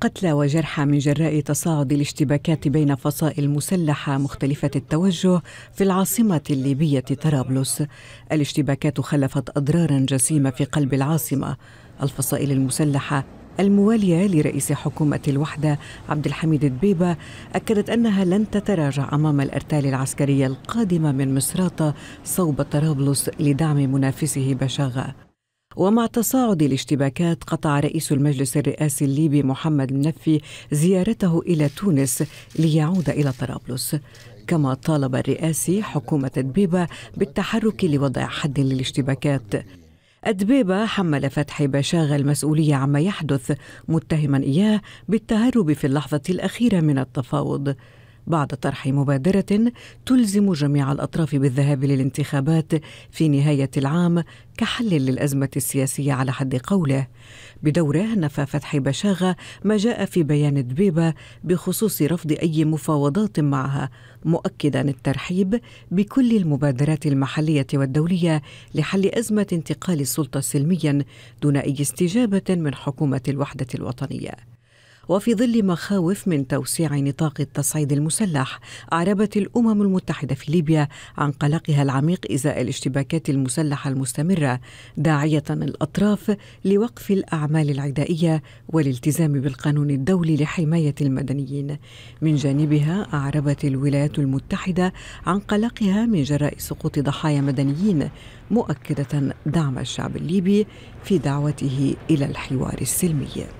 قتلى وجرحى من جراء تصاعد الاشتباكات بين فصائل مسلحة مختلفة التوجه في العاصمة الليبية طرابلس الاشتباكات خلفت أضرارا جسيمة في قلب العاصمة الفصائل المسلحة الموالية لرئيس حكومة الوحدة عبد الحميد البيبة أكدت أنها لن تتراجع أمام الأرتال العسكرية القادمة من مصراتة صوب طرابلس لدعم منافسه بشاغة ومع تصاعد الاشتباكات قطع رئيس المجلس الرئاسي الليبي محمد النفي زيارته الى تونس ليعود الى طرابلس كما طالب الرئاسي حكومه دبيبه بالتحرك لوضع حد للاشتباكات أدبيبة حمل فتحي بشاغة المسؤولية عما يحدث متهما إياه بالتهرب في اللحظة الأخيرة من التفاوض بعد طرح مبادرة تلزم جميع الأطراف بالذهاب للانتخابات في نهاية العام كحل للأزمة السياسية على حد قوله بدوره نفى فتحي بشاغة ما جاء في بيان دبيبة بخصوص رفض أي مفاوضات معها مؤكدا الترحيب بكل المبادرات المحلية والدولية لحل أزمة انتقال السلطة سلميا دون أي استجابة من حكومة الوحدة الوطنية وفي ظل مخاوف من توسيع نطاق التصعيد المسلح أعربت الأمم المتحدة في ليبيا عن قلقها العميق إزاء الاشتباكات المسلحة المستمرة داعية الأطراف لوقف الأعمال العدائية والالتزام بالقانون الدولي لحماية المدنيين من جانبها أعربت الولايات المتحدة عن قلقها من جراء سقوط ضحايا مدنيين مؤكدة دعم الشعب الليبي في دعوته إلى الحوار السلمي